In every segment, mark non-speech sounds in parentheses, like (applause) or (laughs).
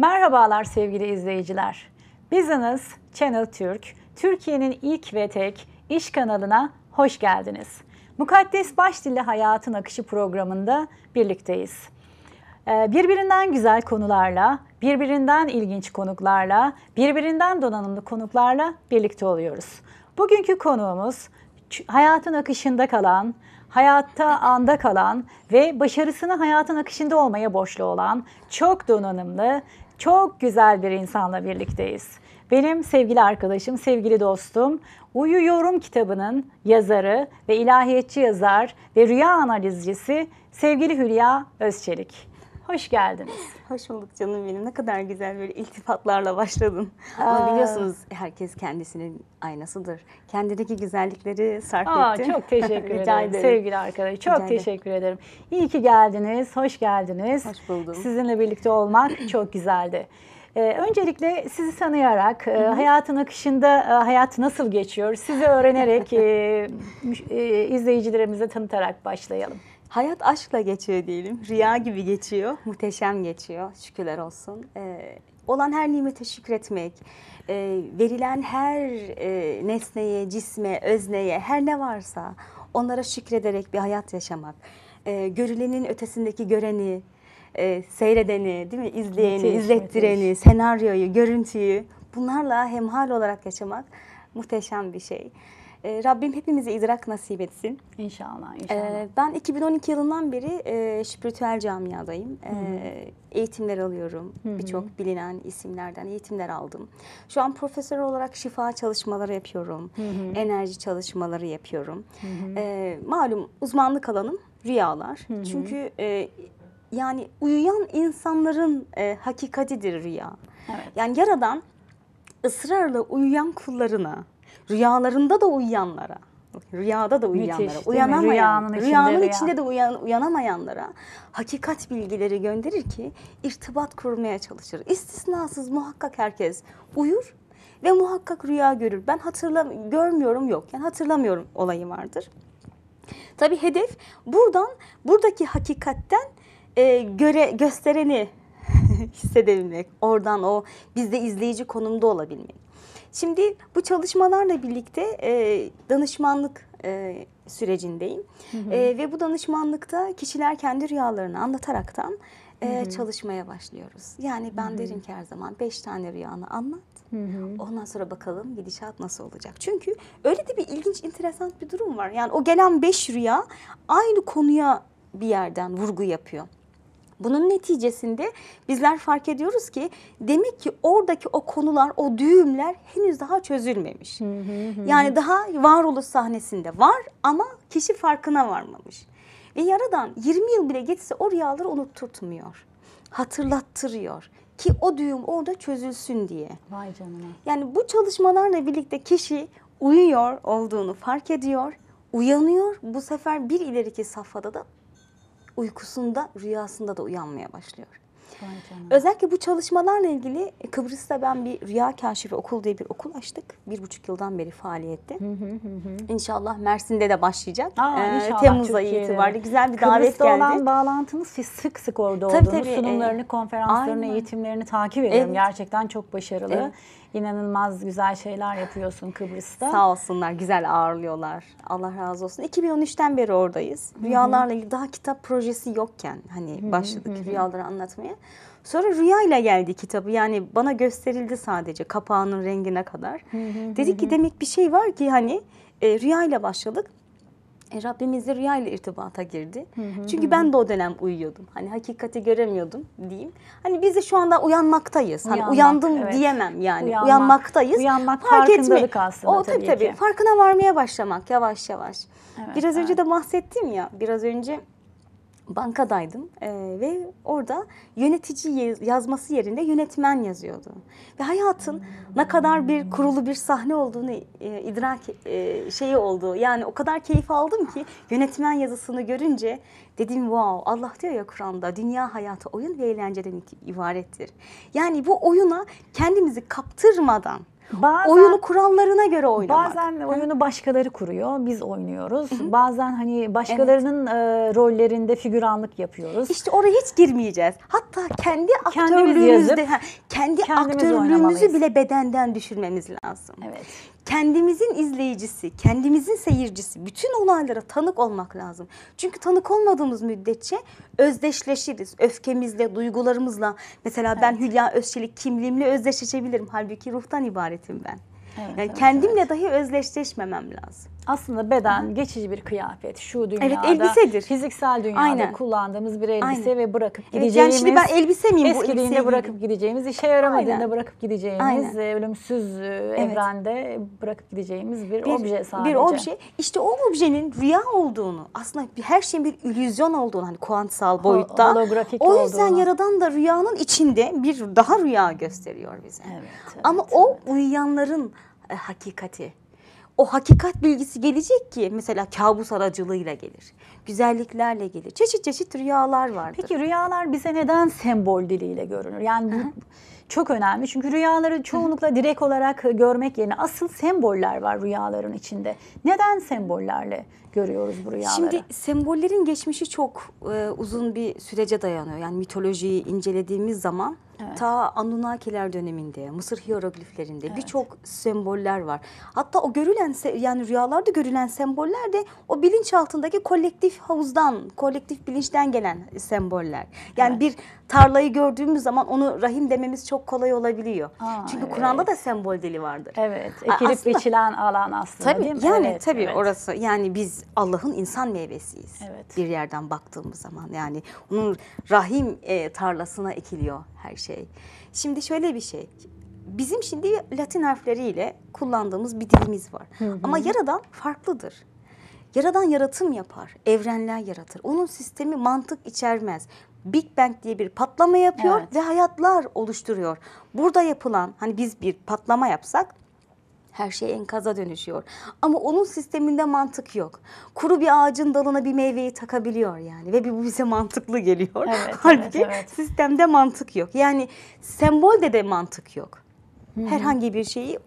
Merhabalar sevgili izleyiciler. Business Channel Türk, Türkiye'nin ilk ve tek iş kanalına hoş geldiniz. Mukaddes Başdilli Hayatın Akışı programında birlikteyiz. Ee, birbirinden güzel konularla, birbirinden ilginç konuklarla, birbirinden donanımlı konuklarla birlikte oluyoruz. Bugünkü konuğumuz hayatın akışında kalan, hayatta anda kalan ve başarısını hayatın akışında olmaya borçlu olan çok donanımlı, çok güzel bir insanla birlikteyiz. Benim sevgili arkadaşım, sevgili dostum, Uyuyorum kitabının yazarı ve ilahiyetçi yazar ve rüya analizcisi sevgili Hülya Özçelik. Hoş geldiniz. Hoş bulduk canım benim. Ne kadar güzel böyle iltifatlarla başladın. Aa. Ama biliyorsunuz herkes kendisinin aynasıdır. Kendindeki güzellikleri sarf Aa, etti. Çok teşekkür (laughs) Rica ederim. ederim. Sevgili arkadaşlar çok Rica teşekkür ederim. İyi ki geldiniz. Hoş geldiniz. Hoş buldum. Sizinle birlikte olmak (clears throat) çok güzeldi. Ee, öncelikle sizi tanıyarak, e, hayatın akışında e, hayat nasıl geçiyor, sizi öğrenerek, e, e, izleyicilerimize tanıtarak başlayalım. Hayat aşkla geçiyor diyelim. rüya gibi geçiyor. Muhteşem geçiyor. Şükürler olsun. Ee, olan her nimete şükretmek, e, verilen her e, nesneye, cisme, özneye, her ne varsa onlara şükrederek bir hayat yaşamak. E, görülenin ötesindeki göreni, e, seyredeni, değil mi? İzleyeni, müthiş, izlettireni, müthiş. senaryoyu, görüntüyü bunlarla hemhal olarak yaşamak muhteşem bir şey. E, Rabbim hepimize idrak nasip etsin. İnşallah, ee, inşallah. E, ben 2012 yılından beri e, spiritüel camiadayım. Ee, hı E, eğitimler alıyorum. Birçok bilinen isimlerden eğitimler aldım. Şu an profesör olarak şifa çalışmaları yapıyorum. Hı -hı. Enerji çalışmaları yapıyorum. E, malum uzmanlık alanım rüyalar. Hı -hı. Çünkü e, yani uyuyan insanların e, hakikatidir rüya. Evet. Yani yaradan ısrarla uyuyan kullarına Rüyalarında da uyuyanlara. Rüyada da uyuyanlara, uyanamayan, rüyanın içinde, rüyanın rüya. içinde de uyan, uyanamayanlara hakikat bilgileri gönderir ki irtibat kurmaya çalışır. İstisnasız muhakkak herkes uyur ve muhakkak rüya görür. Ben hatırlam görmüyorum yok. Yani hatırlamıyorum olayı vardır. Tabi hedef buradan buradaki hakikatten e, göre göstereni (laughs) hissedebilmek. Oradan o bizde izleyici konumda olabilmek. Şimdi bu çalışmalarla birlikte e, danışmanlık e, sürecindeyim. Hı hı. E, ve bu danışmanlıkta kişiler kendi rüyalarını anlataraktan e, ee, çalışmaya başlıyoruz. Yani ben Hı-hı. derim ki her zaman beş tane rüyanı anlat. Hı-hı. Ondan sonra bakalım gidişat nasıl olacak. Çünkü öyle de bir ilginç, enteresan bir durum var. Yani o gelen beş rüya aynı konuya bir yerden vurgu yapıyor. Bunun neticesinde bizler fark ediyoruz ki demek ki oradaki o konular, o düğümler henüz daha çözülmemiş. Yani daha varoluş sahnesinde var ama kişi farkına varmamış. Ve yaradan 20 yıl bile geçse o rüyaları unutturtmuyor. Hatırlattırıyor ki o düğüm orada çözülsün diye. Vay canına. Yani bu çalışmalarla birlikte kişi uyuyor olduğunu fark ediyor, uyanıyor. Bu sefer bir ileriki safhada da uykusunda, rüyasında da uyanmaya başlıyor. Özellikle bu çalışmalarla ilgili e, Kıbrıs'ta ben bir Rüya Kaşifi Okul diye bir okul açtık. Bir buçuk yıldan beri faaliyette. İnşallah Mersin'de de başlayacak. Aa, ee, inşallah, Temmuz ayı itibariyle güzel bir Kıbrıs'ta davet geldi. Kıbrıs'ta olan bağlantınız siz sık sık orada tabii, olduğunuz tabii, e, sunumlarını, e, konferanslarını, aynen. eğitimlerini takip ediyorum. Evet. Gerçekten çok başarılı. Evet. İnanılmaz güzel şeyler yapıyorsun Kıbrıs'ta. Sağ olsunlar güzel ağırlıyorlar. Allah razı olsun. 2013'ten beri oradayız. Rüyalarla ilgili daha kitap projesi yokken hani başladık rüyaları anlatmaya. Sonra rüyayla geldi kitabı. Yani bana gösterildi sadece kapağının rengine kadar. Dedi ki demek bir şey var ki hani e, rüyayla başladık. E, Rabbimizle rüya ile irtibata girdi. Hı hı, Çünkü ben de o dönem uyuyordum. Hani hakikati göremiyordum diyeyim. Hani biz de şu anda uyanmaktayız. Hani uyandım evet. diyemem yani. Uyanmak, Uyanmaktayız. Uyanmak Fark farkındalık etme. aslında o, tabii, tabii ki. Tabii. Farkına varmaya başlamak yavaş yavaş. Evet, biraz evet. önce de bahsettim ya. Biraz önce bankadaydım e, ve orada yönetici yazması yerinde yönetmen yazıyordu. Ve hayatın ne kadar bir kurulu bir sahne olduğunu e, idrak e, şeyi oldu. Yani o kadar keyif aldım ki yönetmen yazısını görünce dedim wow Allah diyor ya Kur'an'da dünya hayatı oyun ve eğlenceden ibarettir. Yani bu oyuna kendimizi kaptırmadan Bazen, oyunu kurallarına göre oynamak. Bazen oyunu başkaları kuruyor, biz oynuyoruz. Hı-hı. Bazen hani başkalarının evet. e, rollerinde figüranlık yapıyoruz. İşte oraya hiç girmeyeceğiz. Hatta kendi aktörlüğümüzde, kendi aktörlüğümüzü bile bedenden düşürmemiz lazım. Evet kendimizin izleyicisi, kendimizin seyircisi, bütün olaylara tanık olmak lazım. Çünkü tanık olmadığımız müddetçe özdeşleşiriz. Öfkemizle, duygularımızla. Mesela evet. ben Hülya Özçelik kimliğimle özdeşleşebilirim. Halbuki ruhtan ibaretim ben. Evet, yani evet, kendimle evet. dahi özdeşleşmemem lazım. Aslında beden Hı. geçici bir kıyafet. Şu dünyada. Evet elbisedir. Fiziksel dünyada Aynen. kullandığımız bir elbise Aynen. ve bırakıp gideceğimiz. yani şimdi ben elbise miyim bu elbiseyi? Eskidiğinde bırakıp gideceğimiz, işe yaramadığında Aynen. bırakıp gideceğimiz, Aynen. E, ölümsüz e, evet. evrende bırakıp gideceğimiz bir, bir obje sadece. Bir obje. İşte o objenin rüya olduğunu, aslında her şeyin bir illüzyon olduğunu hani kuantsal boyutta. Holografik o yüzden olduğunu. yaradan da rüyanın içinde bir daha rüya gösteriyor bize. Evet, evet, Ama evet. o uyuyanların e, hakikati o hakikat bilgisi gelecek ki mesela kabus aracılığıyla gelir. Güzelliklerle gelir. Çeşit çeşit rüyalar vardır. Peki rüyalar bize neden sembol diliyle görünür? Yani bu çok önemli. Çünkü rüyaları çoğunlukla direkt olarak görmek yerine asıl semboller var rüyaların içinde. Neden sembollerle görüyoruz bu rüyaları? Şimdi sembollerin geçmişi çok e, uzun bir sürece dayanıyor. Yani mitolojiyi incelediğimiz zaman Evet. Ta Anunnakiler döneminde, Mısır hiyerogliflerinde evet. birçok semboller var. Hatta o görülen yani rüyalarda görülen semboller de o bilinç altındaki kolektif havuzdan, kolektif bilinçten gelen semboller. Yani evet. bir tarlayı gördüğümüz zaman onu rahim dememiz çok kolay olabiliyor. Aa, Çünkü evet. Kur'an'da da sembol dili vardır. Evet. Ekilip biçilen alan aslında tabii, değil mi? Yani evet, tabii evet. orası. Yani biz Allah'ın insan meyvesiyiz. Evet. Bir yerden baktığımız zaman yani onun rahim e, tarlasına ekiliyor her şey şey. Şimdi şöyle bir şey. Bizim şimdi Latin harfleriyle kullandığımız bir dilimiz var. Hı hı. Ama yaradan farklıdır. Yaradan yaratım yapar, evrenler yaratır. Onun sistemi mantık içermez. Big Bang diye bir patlama yapıyor evet. ve hayatlar oluşturuyor. Burada yapılan hani biz bir patlama yapsak her şey enkaza dönüşüyor. Ama onun sisteminde mantık yok. Kuru bir ağacın dalına bir meyveyi takabiliyor yani ve bu bize mantıklı geliyor. Evet, (laughs) Halbuki evet, evet. sistemde mantık yok. Yani sembolde de mantık yok. Herhangi bir şeyi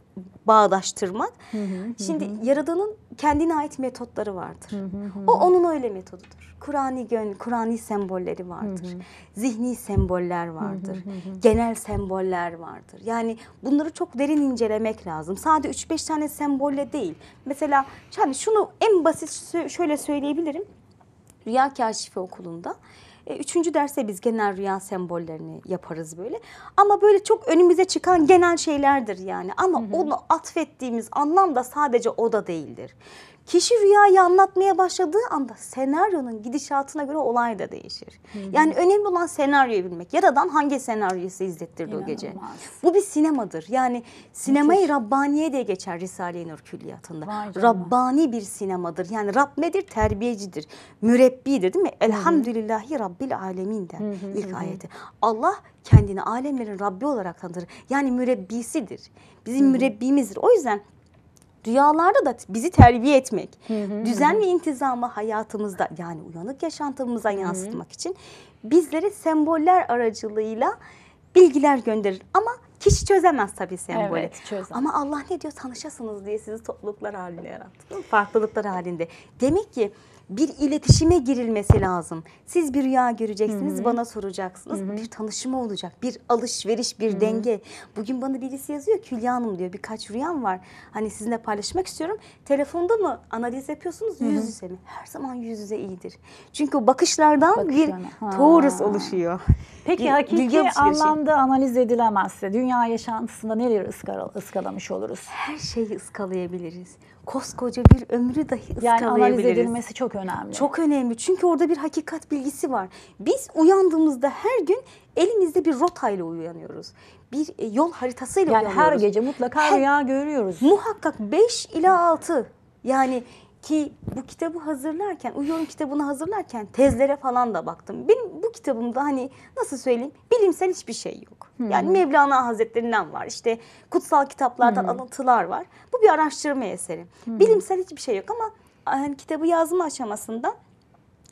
bağdaştırmak. Hı hı, Şimdi Yaradan'ın kendine ait metotları vardır. Hı hı hı. O onun öyle metodudur. Kur'ani gön, Kur'ani sembolleri vardır. Hı hı. Zihni semboller vardır. Hı hı hı. Genel semboller vardır. Yani bunları çok derin incelemek lazım. Sadece 3-5 tane sembolle değil. Mesela yani şunu en basit şöyle söyleyebilirim. Rüya Kaşifi Okulu'nda e, üçüncü derse biz genel rüya sembollerini yaparız böyle. Ama böyle çok önümüze çıkan genel şeylerdir yani. Ama hı hı. onu atfettiğimiz anlam da sadece o da değildir. Kişi rüyayı anlatmaya başladığı anda senaryonun gidişatına göre olay da değişir. Hı hı. Yani önemli olan senaryoyu bilmek. Yaradan hangi senaryoyu size izlettirdi İnanılmaz. o gece? Bu bir sinemadır. Yani sinemayı Rabbaniye diye geçer Risale-i Nur külliyatında. Rabbani bir sinemadır. Yani Rab nedir? Terbiyecidir. Mürebbidir değil mi? Hı hı. Elhamdülillahi Rabbil Alemin hı hı, ilk hı. ayeti. Allah kendini alemlerin Rabbi olarak tanıtır. Yani mürebbisidir. Bizim hı hı. mürebbimizdir. O yüzden Rüyalarda da bizi terbiye etmek, hı hı, düzen ve intizamı hayatımızda yani uyanık yaşantımıza hı. yansıtmak için bizlere semboller aracılığıyla bilgiler gönderir. Ama kişi çözemez tabii sembolü. Evet, çözemez. Ama Allah ne diyor tanışasınız diye sizi topluluklar halinde yarattı. Farklılıklar halinde. Demek ki bir iletişime girilmesi lazım. Siz bir rüya göreceksiniz, Hı-hı. bana soracaksınız. Hı-hı. Bir tanışma olacak, bir alışveriş, bir Hı-hı. denge. Bugün bana birisi yazıyor ki Hülya Hanım diyor birkaç rüyam var. Hani sizinle paylaşmak istiyorum. Telefonda mı analiz yapıyorsunuz Hı-hı. yüz yüze mi? Her zaman yüz yüze iyidir. Çünkü bakışlardan bir ha. Taurus oluşuyor. Peki bir, hakiki şey. anlamda analiz edilemezse dünya yaşantısında neleri ıskalamış oluruz? Her şeyi ıskalayabiliriz koskoca bir ömrü dahi ıskalayabiliriz. Yani analiz edilmesi çok önemli. Çok önemli çünkü orada bir hakikat bilgisi var. Biz uyandığımızda her gün elimizde bir rotayla uyanıyoruz. Bir e, yol haritasıyla yani uyanıyoruz. Yani her gece mutlaka her, rüya görüyoruz. Muhakkak 5 ila 6 yani ki bu kitabı hazırlarken, Uyuyorum kitabını hazırlarken tezlere falan da baktım. Benim bu kitabımda hani nasıl söyleyeyim bilimsel hiçbir şey yok. Hmm. Yani Mevlana Hazretlerinden var işte kutsal kitaplardan hmm. alıntılar var. Bu bir araştırma eseri. Hmm. Bilimsel hiçbir şey yok ama hani kitabı yazma aşamasında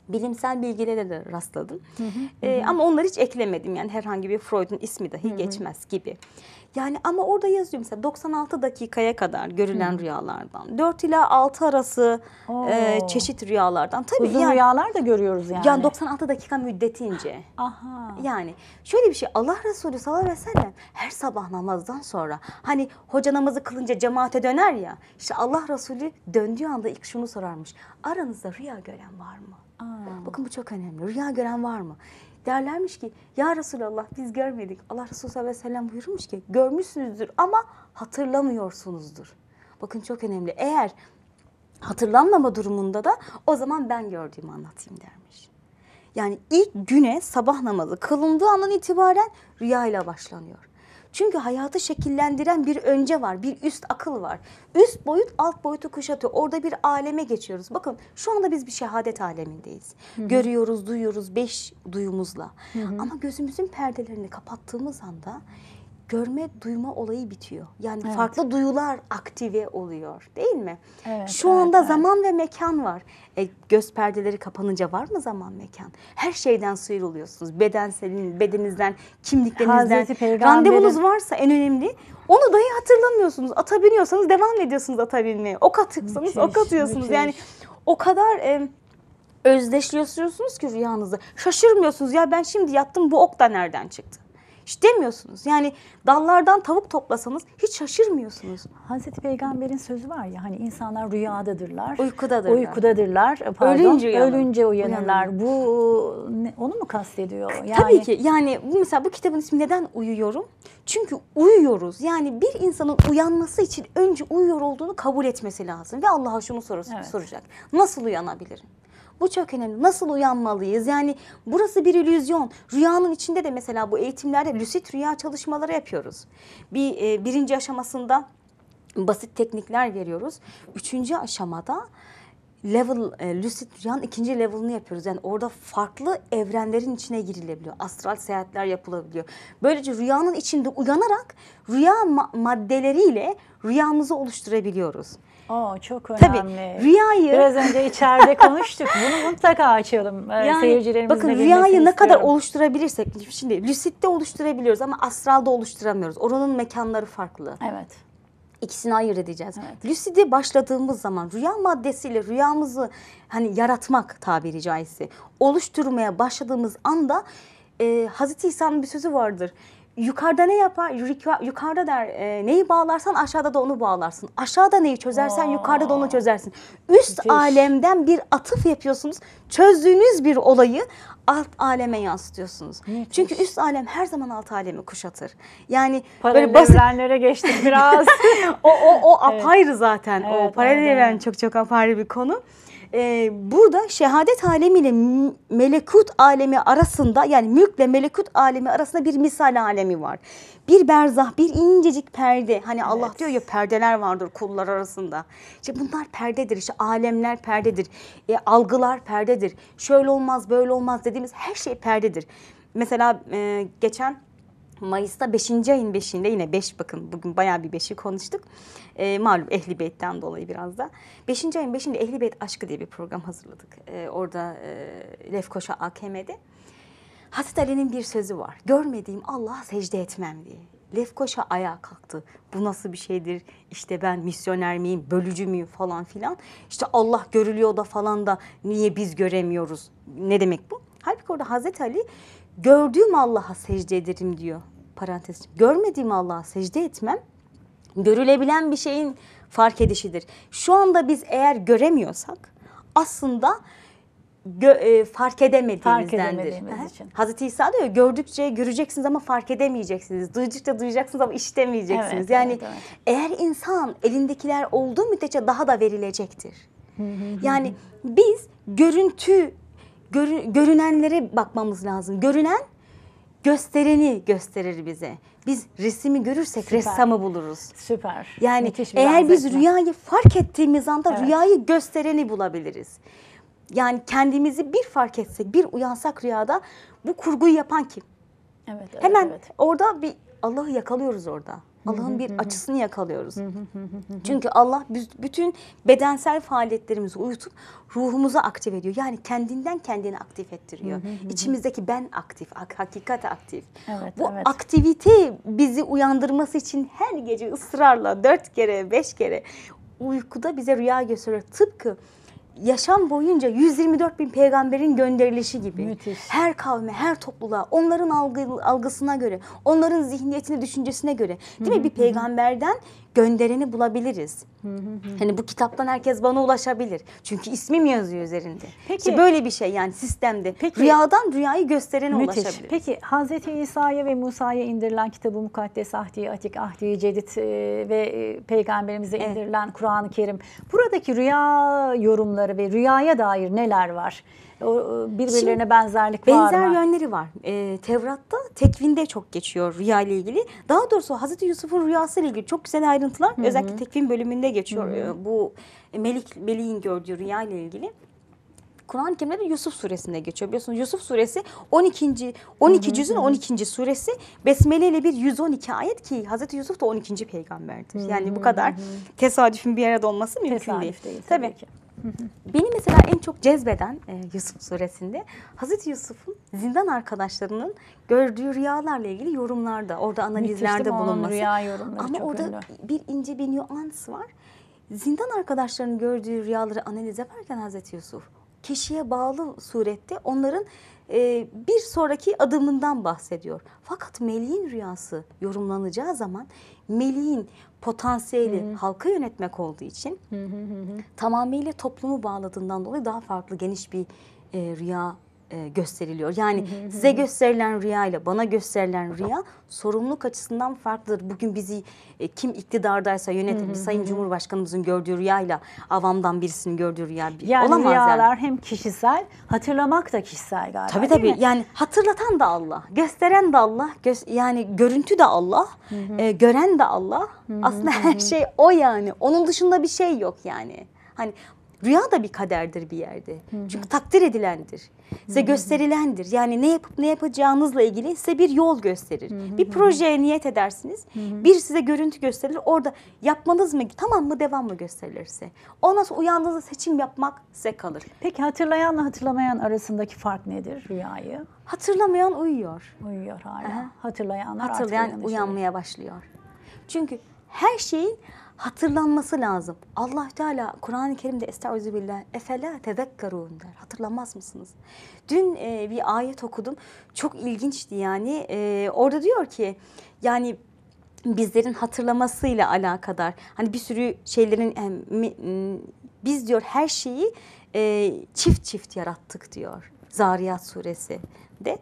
bilimsel bilgilere de rastladım. Hı hı, ee, hı. Ama onları hiç eklemedim yani herhangi bir Freud'un ismi dahi hı hı. geçmez gibi. Yani ama orada yazıyor mesela 96 dakikaya kadar görülen hmm. rüyalardan. 4 ila 6 arası e, çeşit rüyalardan. Tabii Uzun yani, rüyalar da görüyoruz yani. Yani 96 dakika müddetince. Aha. Yani şöyle bir şey Allah Resulü sallallahu aleyhi ve sellem her sabah namazdan sonra hani hoca namazı kılınca cemaate döner ya. İşte Allah Resulü döndüğü anda ilk şunu sorarmış. Aranızda rüya gören var mı? Aa. Bakın bu çok önemli. Rüya gören var mı? Derlermiş ki ya Resulallah biz görmedik. Allah Resulü sallallahu aleyhi ve sellem buyurmuş ki görmüşsünüzdür ama hatırlamıyorsunuzdur. Bakın çok önemli. Eğer hatırlanmama durumunda da o zaman ben gördüğümü anlatayım dermiş. Yani ilk güne sabah namazı kılındığı andan itibaren rüyayla başlanıyor. Çünkü hayatı şekillendiren bir önce var, bir üst akıl var. Üst boyut alt boyutu kuşatıyor. Orada bir aleme geçiyoruz. Bakın şu anda biz bir şehadet alemindeyiz. Hı hı. Görüyoruz, duyuyoruz beş duyumuzla. Hı hı. Ama gözümüzün perdelerini kapattığımız anda görme duyma olayı bitiyor. Yani evet. farklı duyular aktive oluyor değil mi? Evet, Şu evet, anda evet. zaman ve mekan var. E, göz perdeleri kapanınca var mı zaman mekan? Her şeyden sıyrılıyorsunuz. Bedenselin, bedeninizden, kimliklerinizden. Randevunuz varsa en önemli onu dahi hatırlamıyorsunuz. Atabiliyorsanız devam ediyorsunuz atabilmeye. Ok atıyorsanız müthiş, ok atıyorsunuz. Müthiş. Yani o kadar... E, özdeşleşiyorsunuz ki rüyanızda Şaşırmıyorsunuz ya ben şimdi yattım bu ok da nereden çıktı? Hiç demiyorsunuz. Yani dallardan tavuk toplasanız hiç şaşırmıyorsunuz. Hazreti Peygamber'in sözü var ya hani insanlar rüyadadırlar. Uykudadırlar. Uykudadırlar. E, pardon, ölünce, uyanır. ölünce uyanırlar. Bu ne, onu mu kastediyor? Yani... Tabii ki. Yani bu mesela bu kitabın ismi neden uyuyorum? Çünkü uyuyoruz. Yani bir insanın uyanması için önce uyuyor olduğunu kabul etmesi lazım ve Allah'a şunu sorusu, evet. soracak. Nasıl uyanabilirim? Bu çok önemli. Nasıl uyanmalıyız? Yani burası bir illüzyon. Rüyanın içinde de mesela bu eğitimlerde lucid rüya çalışmaları yapıyoruz. Bir e, birinci aşamasında basit teknikler veriyoruz. Üçüncü aşamada level e, lucid rüyan ikinci level'ını yapıyoruz. Yani orada farklı evrenlerin içine girilebiliyor. Astral seyahatler yapılabiliyor. Böylece rüyanın içinde uyanarak rüya ma maddeleriyle rüyamızı oluşturabiliyoruz. Oo, çok önemli. Tabii rüyayı... Biraz önce içeride konuştuk. (laughs) Bunu mutlaka açalım ee, yani, seyircilerimizin Bakın rüyayı ne kadar oluşturabilirsek, şimdi lüsitte oluşturabiliyoruz ama astralda oluşturamıyoruz. Oranın mekanları farklı. Evet. İkisini ayırt edeceğiz. Evet. Lüside başladığımız zaman rüya maddesiyle rüyamızı hani yaratmak tabiri caizse oluşturmaya başladığımız anda e, Hazreti İsa'nın bir sözü vardır yukarıda ne yapar? Yukarıda der e, neyi bağlarsan aşağıda da onu bağlarsın. Aşağıda neyi çözersen Aa. yukarıda da onu çözersin. Üst Müthiş. alemden bir atıf yapıyorsunuz. Çözdüğünüz bir olayı alt aleme yansıtıyorsunuz. Müthiş. Çünkü üst alem her zaman alt alemi kuşatır. Yani paralel böyle basit... evrenlere geçtik biraz. (laughs) o o o apayrı evet. zaten. Evet, o paralel aynen. evren çok çok apayrı bir konu e, burada şehadet alemiyle melekut alemi arasında yani mülkle melekut alemi arasında bir misal alemi var. Bir berzah, bir incecik perde. Hani evet. Allah diyor ya perdeler vardır kullar arasında. İşte bunlar perdedir. İşte alemler perdedir. E, algılar perdedir. Şöyle olmaz, böyle olmaz dediğimiz her şey perdedir. Mesela e, geçen Mayıs'ta 5. ayın 5'inde yine 5 beş, bakın bugün bayağı bir 5'i konuştuk. E, malum Ehli Beyt'ten dolayı biraz da. 5. ayın 5'inde Ehli Beyt Aşkı diye bir program hazırladık. E, orada e, Lefkoşa AKM'de. Hazreti Ali'nin bir sözü var. Görmediğim Allah'a secde etmem diye. Lefkoşa ayağa kalktı. Bu nasıl bir şeydir? İşte ben misyoner miyim, bölücü müyüm falan filan. İşte Allah görülüyor da falan da niye biz göremiyoruz? Ne demek bu? Halbuki orada Hazreti Ali gördüğüm Allah'a secde ederim diyor parantez görmediğim Allah'a secde etmem görülebilen bir şeyin fark edişidir. Şu anda biz eğer göremiyorsak aslında gö- e, fark edemediğimizdendir. Fark Hazreti İsa diyor gördükçe göreceksiniz ama fark edemeyeceksiniz. Duydukça duyacaksınız ama işitemeyeceksiniz. Evet, yani evet, evet. eğer insan elindekiler olduğu müddetçe daha da verilecektir. yani biz görüntü görünenlere bakmamız lazım. Görünen göstereni gösterir bize. Biz resmi görürsek Süper. ressamı buluruz. Süper. Yani Müthiş eğer biz rüyayı fark ettiğimiz anda evet. rüyayı göstereni bulabiliriz. Yani kendimizi bir fark etsek, bir uyansak rüyada bu kurguyu yapan kim? Evet. evet Hemen evet. orada bir Allah'ı yakalıyoruz orada. Allah'ın bir açısını yakalıyoruz. Çünkü Allah bütün bedensel faaliyetlerimizi uyutup ruhumuzu aktif ediyor. Yani kendinden kendini aktif ettiriyor. İçimizdeki ben aktif, hakikat aktif. Evet, Bu evet. aktivite bizi uyandırması için her gece ısrarla dört kere, beş kere uykuda bize rüya gösteriyor. Tıpkı yaşam boyunca 124 bin peygamberin gönderilişi gibi. Müthiş. Her kavme, her topluluğa, onların algı, algısına göre, onların zihniyetine, düşüncesine göre. Değil Hı -hı. mi? Bir peygamberden göndereni bulabiliriz. Hı hı hı. Hani bu kitaptan herkes bana ulaşabilir. Çünkü ismim yazıyor üzerinde. Peki, işte böyle bir şey yani sistemde. Peki, Rüyadan rüyayı gösterene müthiş. ulaşabilir. Peki Hazreti İsa'ya ve Musa'ya indirilen kitabı mukaddes ahdi atik ahdi cedid e, ve e, peygamberimize evet. indirilen Kur'an-ı Kerim. Buradaki rüya yorumları farklılıkları ve rüyaya dair neler var? E, birbirlerine Şimdi, benzerlik var benzer mı? Benzer yönleri var. E, Tevrat'ta tekvinde çok geçiyor rüya ile ilgili. Daha doğrusu Hazreti Yusuf'un rüyası ile ilgili çok güzel ayrıntılar Hı-hı. özellikle tekvin bölümünde geçiyor. Hı-hı. E, bu Melik Melik'in gördüğü rüya ile ilgili. Kur'an-ı Kerim'de de Yusuf suresinde geçiyor. Biliyorsunuz Yusuf suresi 12. 12 hı hı, cüzün hı. 12. suresi Besmele ile bir 112 ayet ki Hazreti Yusuf da 12. peygamberdir. Hı hı, yani bu kadar hı. tesadüfün bir arada olması mümkün Tesadüf değil. değil tabii. tabii ki. Beni mesela en çok cezbeden e, Yusuf suresinde Hazreti Yusuf'un zindan arkadaşlarının gördüğü rüyalarla ilgili yorumlarda, orada analizlerde bulunması. Rüya yorumları Ama çok orada ünlü. bir ince bir nüans var. Zindan arkadaşlarının gördüğü rüyaları analiz yaparken Hazreti Yusuf kişiye bağlı surette onların e, bir sonraki adımından bahsediyor. Fakat Meli'nin rüyası yorumlanacağı zaman Meli'nin potansiyeli Hı-hı. halkı yönetmek olduğu için Hı-hı. tamamıyla toplumu bağladığından dolayı daha farklı geniş bir e, rüya e, gösteriliyor. Yani size gösterilen rüya ile bana gösterilen rüya sorumluluk açısından farklıdır. Bugün bizi e, kim iktidardaysa yönetir bir Sayın Cumhurbaşkanımızın gördüğü rüya ile avamdan birisinin gördüğü rüya bir, yani olamaz rüyalar yani. hem kişisel, hatırlamak da kişisel galiba. Tabii tabii. Yani hatırlatan da Allah, gösteren de Allah, gö yani görüntü de Allah, e, gören de Allah. Aslında her şey o yani. Onun dışında bir şey yok yani. Hani rüya da bir kaderdir bir yerde. Çünkü takdir edilendir. Size Hı gösterilendir. Yani ne yapıp ne yapacağınızla ilgili size bir yol gösterir. Hı Bir projeye niyet edersiniz. Hı Bir size görüntü gösterir. Orada yapmanız mı tamam mı devam mı gösterilirse. Ondan sonra uyandığınızda seçim yapmak size kalır. Peki hatırlayanla hatırlamayan arasındaki fark nedir rüyayı? Hatırlamayan uyuyor. Uyuyor hala. Aha. Hatırlayanlar Hatırlayan uyanmaya başlıyor. Çünkü her şeyin hatırlanması lazım. Allah Teala Kur'an-ı Kerim'de Estaizu billah efela tezekkerun der. Hatırlamaz mısınız? Dün e, bir ayet okudum. Çok ilginçti yani. E, orada diyor ki yani bizlerin hatırlamasıyla alakadar. Hani bir sürü şeylerin e, biz diyor her şeyi e, çift çift yarattık diyor. Zariyat suresi de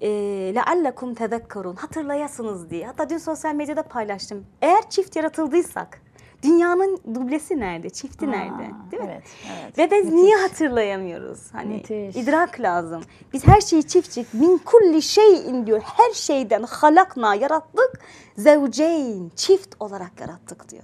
e, ee, leallekum tezekkerun hatırlayasınız diye. Hatta dün sosyal medyada paylaştım. Eğer çift yaratıldıysak dünyanın dublesi nerede? Çifti Aa, nerede? Değil mi? Evet, evet. Ve biz Müthiş. niye hatırlayamıyoruz? Hani Müthiş. idrak lazım. Biz her şeyi çift çift min kulli şeyin diyor. Her şeyden halakna yarattık. Zevceyn çift olarak yarattık diyor.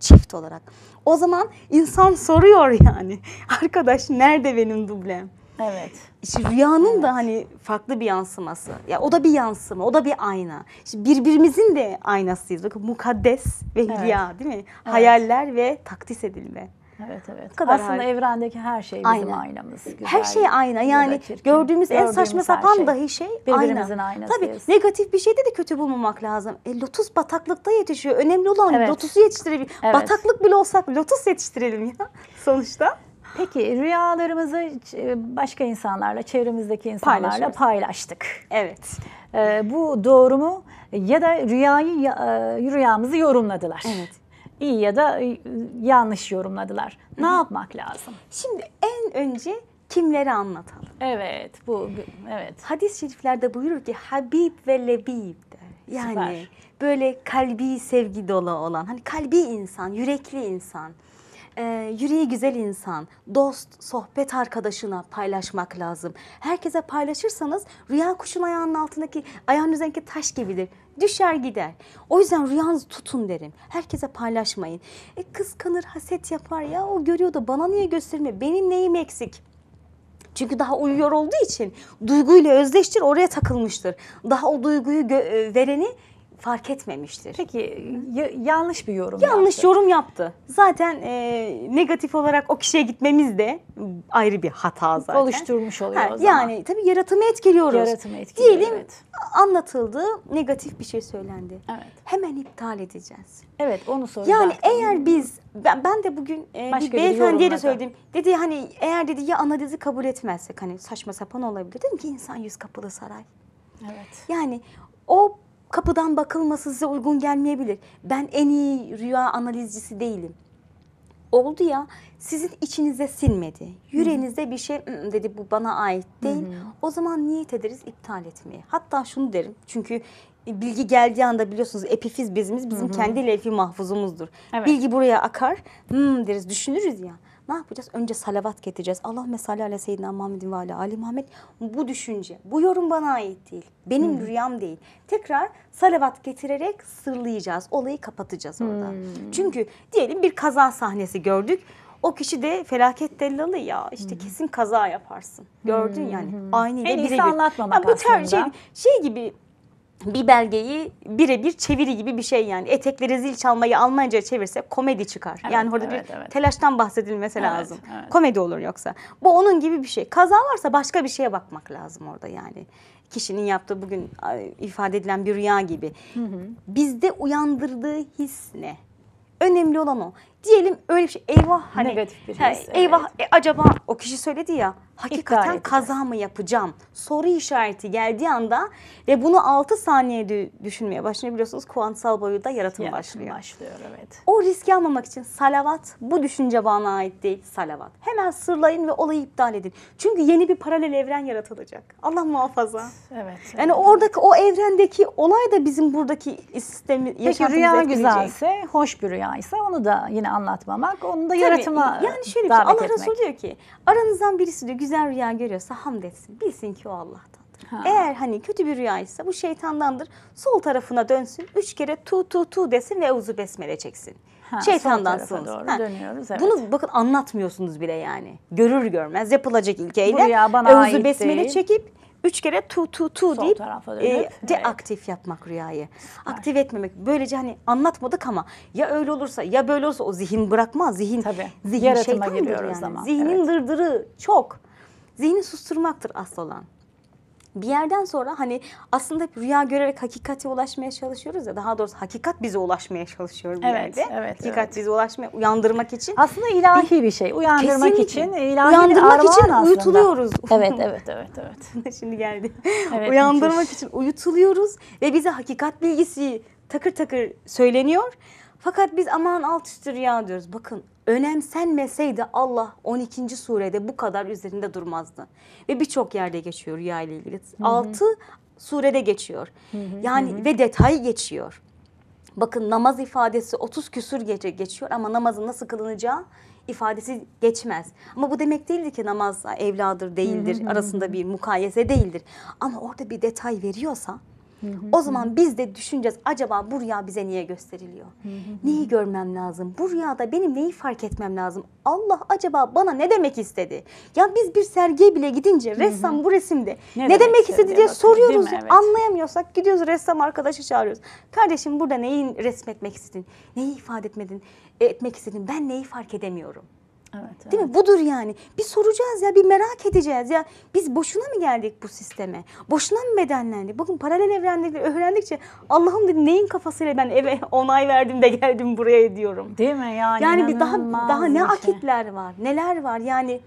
Çift olarak. O zaman insan soruyor yani. Arkadaş nerede benim dublem? Evet. İşte rüyanın evet. da hani farklı bir yansıması. Ya o da bir yansıma, o da bir ayna. İşte birbirimizin de aynasıyız. Bakın mukaddes ve evet. rüya değil mi? Evet. Hayaller ve takdis edilme. Evet evet. kadar Aslında harika. evrendeki her şey bizim ayna. aynamız. Güzel. Her şey ayna. Yani çirkin, gördüğümüz, gördüğümüz en saçma sapan şey. dahi şey birbirimizin ayna. aynası. Tabii negatif bir şeyde de kötü bulmamak lazım. E, lotus bataklıkta yetişiyor. Önemli olan evet. lotusu yetiştirelim. Evet. Bataklık bile olsak lotus yetiştirelim ya (laughs) sonuçta. Peki rüyalarımızı e, başka insanlarla, çevremizdeki insanlarla paylaştık. Evet. Ee, bu doğru mu? Ya da rüyayı e, rüyamızı yorumladılar. Evet. İyi ya da e, yanlış yorumladılar. Ne Hı. yapmak lazım? Şimdi en önce kimleri anlatalım? Evet, bu evet. hadis şeriflerde buyurur ki Habib ve Lebib der. Yani Süper. böyle kalbi sevgi dolu olan, hani kalbi insan, yürekli insan. Ee, yüreği güzel insan, dost, sohbet arkadaşına paylaşmak lazım. Herkese paylaşırsanız rüya kuşun ayağının altındaki, ayağın üzerindeki taş gibidir. Düşer gider. O yüzden rüyanızı tutun derim. Herkese paylaşmayın. E, kıskanır, haset yapar ya o görüyor da bana niye göstermiyor? Benim neyim eksik? Çünkü daha uyuyor olduğu için duyguyla özleştir oraya takılmıştır. Daha o duyguyu e, vereni fark etmemiştir. Peki yanlış bir yorum Yanlış yaptı. yorum yaptı. Zaten e, negatif olarak o kişiye gitmemiz de ayrı bir hata zaten. Oluşturmuş oluyor ha, o zaman. Yani tabii yaratımı etkiliyoruz. Yaratımı etkiliyor Diyelim evet. anlatıldı, negatif bir şey söylendi. Evet. Hemen iptal edeceğiz. Evet onu soracağım. Yani eğer biz, ben, ben de bugün e, bir beyefendiye de söyledim. Dedi hani eğer dedi ya analizi kabul etmezsek hani saçma sapan olabilir. Dedim ki insan yüz kapılı saray. Evet. Yani o kapıdan bakılması size uygun gelmeyebilir. Ben en iyi rüya analizcisi değilim. Oldu ya sizin içinize sinmedi. Yüreğinizde bir şey mm, mm dedi bu bana ait değil. Hı hı. O zaman niyet ederiz iptal etmeye. Hatta şunu derim çünkü e, bilgi geldiği anda biliyorsunuz epifiz bezimiz bizim Hı-hı. kendi levh-i mahfuzumuzdur. Evet. Bilgi buraya akar, hmm deriz düşünürüz ya. Ne yapacağız? Önce salavat getireceğiz. Allah mesali ala seyyidina Muhammedin ve ala Ali Muhammed. Bu düşünce, bu yorum bana ait değil. Benim hmm. rüyam değil. Tekrar salavat getirerek sırlayacağız. Olayı kapatacağız orada. Hmm. Çünkü diyelim bir kaza sahnesi gördük. O kişi de felaket dellalı ya işte hmm. kesin kaza yaparsın. Gördün hmm. yani aynı ile birebir. anlatmamak yani bu tercih aslında. şey gibi bir belgeyi birebir çeviri gibi bir şey yani. Etekleri zil çalmayı Almanca çevirse komedi çıkar. Evet, yani orada evet, bir evet. telaştan bahsedilmesi evet, lazım. Evet. Komedi olur yoksa. Bu onun gibi bir şey. Kaza varsa başka bir şeye bakmak lazım orada yani. Kişinin yaptığı bugün ifade edilen bir rüya gibi. Hı hı. Bizde uyandırdığı his ne? Önemli olan o. Diyelim öyle bir şey eyvah hani negatif bir his. He, evet. eyvah e, acaba o kişi söyledi ya hakikaten kaza mı yapacağım? Soru işareti geldiği anda ve bunu 6 saniyede düşünmeye başlayabiliyorsunuz. Kuantsal boyutta yaratım, yaratım başlıyor. başlıyor evet. O riski almamak için salavat bu düşünce bana ait değil salavat. Hemen sırlayın ve olayı iptal edin. Çünkü yeni bir paralel evren yaratılacak. Allah muhafaza. Evet. evet yani evet. oradaki o evrendeki olay da bizim buradaki sistemi Peki rüya güzelse, hoş bir rüya ise onu da yine güzelliğini anlatmamak, onun da Tabii, Yani şöyle bir şey, Allah etmek. diyor ki aranızdan birisi diyor güzel rüya görüyorsa hamd etsin. Bilsin ki o Allah'tandır. Ha. Eğer hani kötü bir rüya ise bu şeytandandır. Sol tarafına dönsün, üç kere tu tu tu desin ve uzu besmele çeksin. Ha, şeytandansınız. Doğru ha. dönüyoruz evet. Bunu bakın anlatmıyorsunuz bile yani. Görür görmez yapılacak ilkeyle. Buraya bana özü besmele değil. çekip üç kere tu tu tu Sol deyip e, deaktif evet. yapmak rüyayı. Süper. Aktif etmemek. Böylece hani anlatmadık ama ya öyle olursa ya böyle olursa o zihin bırakmaz. Zihin, Tabii. zihin Yaratıma şeytandır yani. Zaman. Zihnin evet. dırdırı çok. Zihni susturmaktır asıl olan bir yerden sonra hani aslında rüya görerek hakikate ulaşmaya çalışıyoruz ya daha doğrusu hakikat bize ulaşmaya çalışıyoruz bir evet, yerde. Evet, hakikat evet. bize ulaşmaya uyandırmak için. Aslında ilahi bir, bir şey. Uyandırmak kesinlikle. için ilahi uyandırmak bir için aslında. uyutuluyoruz. (laughs) Evet evet evet evet. (laughs) Şimdi geldi. (laughs) Evet, uyandırmak müthiş. için uyutuluyoruz ve bize hakikat bilgisi takır takır söyleniyor. Fakat biz aman alt üstü rüya diyoruz. Bakın önemsenmeseydi Allah 12. surede bu kadar üzerinde durmazdı. Ve birçok yerde geçiyor rüya ile ilgili. 6 surede geçiyor. Hı hı, yani hı. ve detay geçiyor. Bakın namaz ifadesi 30 küsür gece geçiyor ama namazın nasıl kılınacağı ifadesi geçmez. Ama bu demek değildir ki namaz evladır değildir arasında bir mukayese değildir. Ama orada bir detay veriyorsa Hı hı, o zaman biz de düşüneceğiz acaba bu rüya bize niye gösteriliyor? Hı hı, neyi görmem lazım? Bu rüyada benim neyi fark etmem lazım? Allah acaba bana ne demek istedi? Ya biz bir sergiye bile gidince ressam hı hı. bu resimde ne, ne demek, demek istedi diye soruyoruz. Evet. Anlayamıyorsak gidiyoruz ressam arkadaşı çağırıyoruz. Kardeşim burada neyi resmetmek istedin? Neyi ifade etmedin? E, etmek istedin? Ben neyi fark edemiyorum? Evet, Değil evet. mi? Budur yani. Bir soracağız ya, bir merak edeceğiz ya. Biz boşuna mı geldik bu sisteme? Boşuna mı bedenlendik? Bakın paralel evrenleri öğrendikçe Allah'ım dedi neyin kafasıyla ben eve (laughs) onay verdim de geldim buraya diyorum. Değil mi? Yani, yani bir daha daha ne şey. akitler var, neler var yani.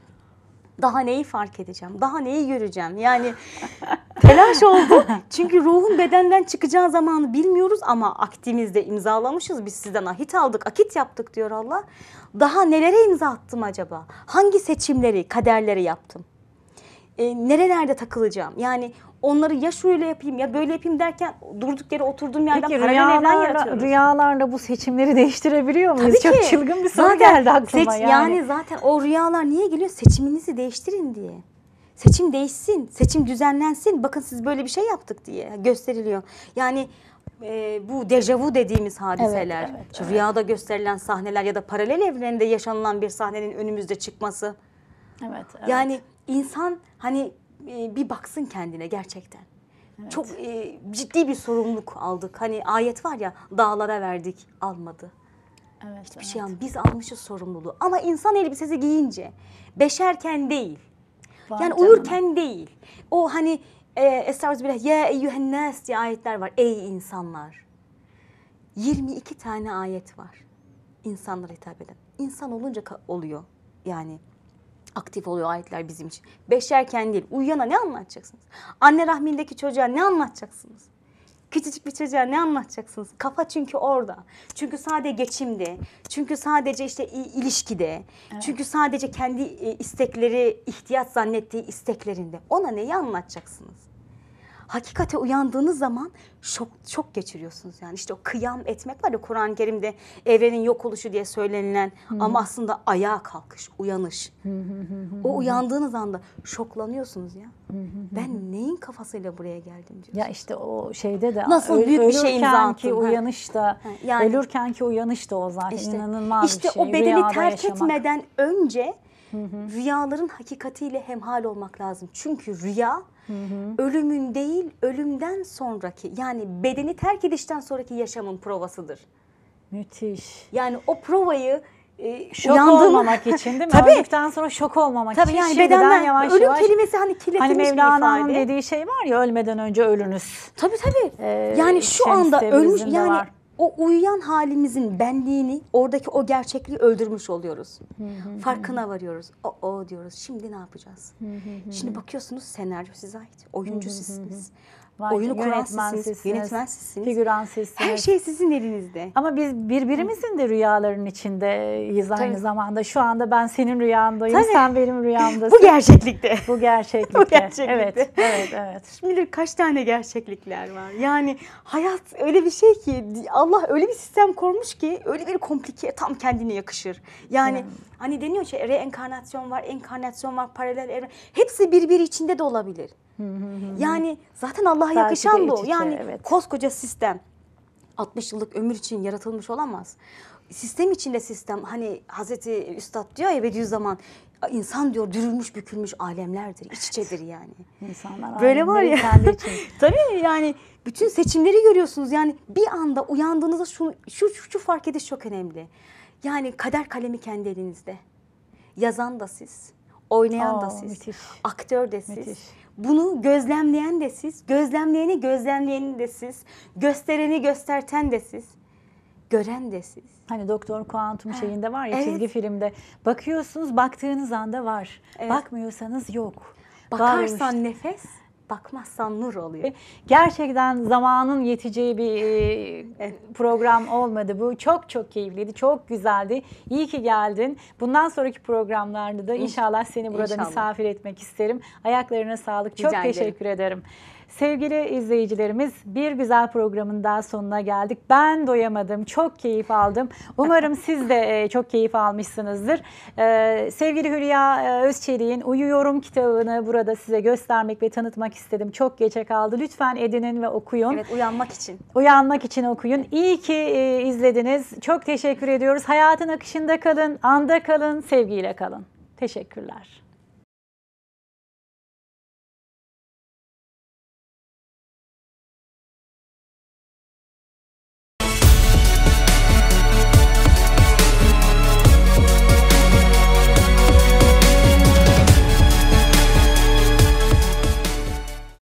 Daha neyi fark edeceğim? Daha neyi göreceğim? Yani (laughs) telaş oldu. Çünkü ruhun bedenden çıkacağı zamanı bilmiyoruz ama akdimizde imzalamışız. Biz sizden ahit aldık, akit yaptık diyor Allah. Daha nelere imza attım acaba? Hangi seçimleri, kaderleri yaptım? E, nerelerde takılacağım? Yani onları ya şöyle yapayım ya böyle yapayım derken durduk yere oturduğum yerden Peki, paralel evren yaratıyoruz. rüyalarla bu seçimleri değiştirebiliyor muyuz? Tabii Çok çılgın bir soru zaten geldi aklıma seç, yani. Yani zaten o rüyalar niye geliyor? Seçiminizi değiştirin diye. Seçim değişsin, seçim düzenlensin. Bakın siz böyle bir şey yaptık diye gösteriliyor. Yani e, bu dejavu dediğimiz hadiseler, evet, evet, evet. rüyada gösterilen sahneler ya da paralel evrende yaşanılan bir sahnenin önümüzde çıkması. Evet, evet. Yani insan hani e, bir baksın kendine gerçekten. Evet. Çok e, ciddi bir sorumluluk aldık. Hani ayet var ya dağlara verdik almadı. Evet, Hiçbir evet. şey almadı. Biz almışız sorumluluğu. Ama insan elbisesi giyince beşerken değil. Var yani canım. uyurken değil. O hani e, Estağfirullah ya eyyühennas diye ayetler var. Ey insanlar. 22 tane ayet var. İnsanlara hitap eden. İnsan olunca oluyor yani aktif oluyor ayetler bizim için. Beşerken değil, uyuyana ne anlatacaksınız? Anne rahmindeki çocuğa ne anlatacaksınız? Küçücük bir çocuğa ne anlatacaksınız? Kafa çünkü orada. Çünkü sadece geçimde. Çünkü sadece işte ilişkide. Evet. Çünkü sadece kendi e, istekleri, ihtiyaç zannettiği isteklerinde. Ona neyi anlatacaksınız? hakikate uyandığınız zaman şok, çok geçiriyorsunuz. Yani işte o kıyam etmek var ya Kur'an-ı Kerim'de evrenin yok oluşu diye söylenilen hı. ama aslında ayağa kalkış, uyanış. Hı hı hı hı. O uyandığınız anda şoklanıyorsunuz ya. Hı hı hı. Ben neyin kafasıyla buraya geldim diyorsunuz. Ya işte o şeyde de nasıl öl, büyük bir şey imza Ki uyanış da yani, ölürken ki uyanış da o zaten işte, inanılmaz işte bir şey. İşte o bedeni Rüyada terk yaşamak. etmeden önce Hı hı. Rüyaların hakikatiyle hemhal olmak lazım. Çünkü rüya Hı hı. Ölümün değil, ölümden sonraki yani bedeni terk edişten sonraki yaşamın provasıdır. Müthiş. Yani o provayı e, Şok uyandığım- olmamak için değil mi? (laughs) Tabii. Öldükten sonra şok olmamak Tabii için. yani bedenden yavaş ölüm yavaş. kelimesi hani Hani kirletilmiş bir Mevlana'nın dediği şey var ya ölmeden önce ölünüz. Tabii tabii. Ee, yani şu anda Şemsi ölmüş yani var o uyuyan halimizin benliğini, oradaki o gerçekliği öldürmüş oluyoruz. Farkına varıyoruz. O o diyoruz. Şimdi ne yapacağız? Şimdi bakıyorsunuz senaryo size ait. Oyuncu sizsiniz var. Oyunu kuran sizsiniz, yönetmen sizsiniz. Figüran sizsiniz. Her şey sizin elinizde. Ama biz birbirimizin de rüyalarının içindeyiz Tabii. aynı zamanda. Şu anda ben senin rüyandayım, Tabii. sen benim rüyamdasın. (laughs) Bu gerçeklikte. (laughs) Bu gerçeklikte. (laughs) Bu gerçeklikte. Evet, evet, evet. Şimdi kaç tane gerçeklikler var. Yani hayat öyle bir şey ki Allah öyle bir sistem kurmuş ki öyle bir komplike tam kendine yakışır. Yani hmm. hani deniyor ki reenkarnasyon var, enkarnasyon var, paralel evren. Hepsi birbiri içinde de olabilir yani zaten Allah'a yakışan bu. yani evet. koskoca sistem 60 yıllık ömür için yaratılmış olamaz. Sistem içinde sistem hani Hazreti Üstad diyor ya Bediüzzaman insan diyor dürülmüş bükülmüş alemlerdir, iç içedir yani. (laughs) İnsanlar Böyle var ya. (laughs) Tabii yani bütün seçimleri görüyorsunuz. Yani bir anda uyandığınızda şu, şu, şu, şu fark ediş çok önemli. Yani kader kalemi kendi elinizde. Yazan da siz, oynayan Oo, da siz, müthiş. aktör de siz. Müthiş bunu gözlemleyen de siz, gözlemleyeni gözlemleyeni de siz, göstereni gösterten de siz, gören de siz. Hani Doktor Kuantum şeyinde var ya evet. çizgi filmde. Bakıyorsunuz baktığınız anda var. Evet. Bakmıyorsanız yok. Bakarsan Varmış. nefes, bakmazsan nur oluyor. E, gerçekten zamanın yeteceği bir e, (laughs) program olmadı bu. Çok çok keyifliydi, çok güzeldi. İyi ki geldin. Bundan sonraki programlarda da inşallah seni burada inşallah. misafir etmek isterim. Ayaklarına sağlık. Çok Rica teşekkür ederim. ederim. Sevgili izleyicilerimiz bir güzel programın daha sonuna geldik. Ben doyamadım. Çok keyif aldım. Umarım (laughs) siz de e, çok keyif almışsınızdır. E, sevgili Hülya e, Özçelik'in Uyuyorum kitabını burada size göstermek ve tanıtmak istedim. Çok geçe kaldı. Lütfen edinin ve okuyun. Evet uyanmak için. Uyanmak için okuyun. İyi ki izlediniz. Çok teşekkür ediyoruz. Hayatın akışında kalın, anda kalın, sevgiyle kalın. Teşekkürler.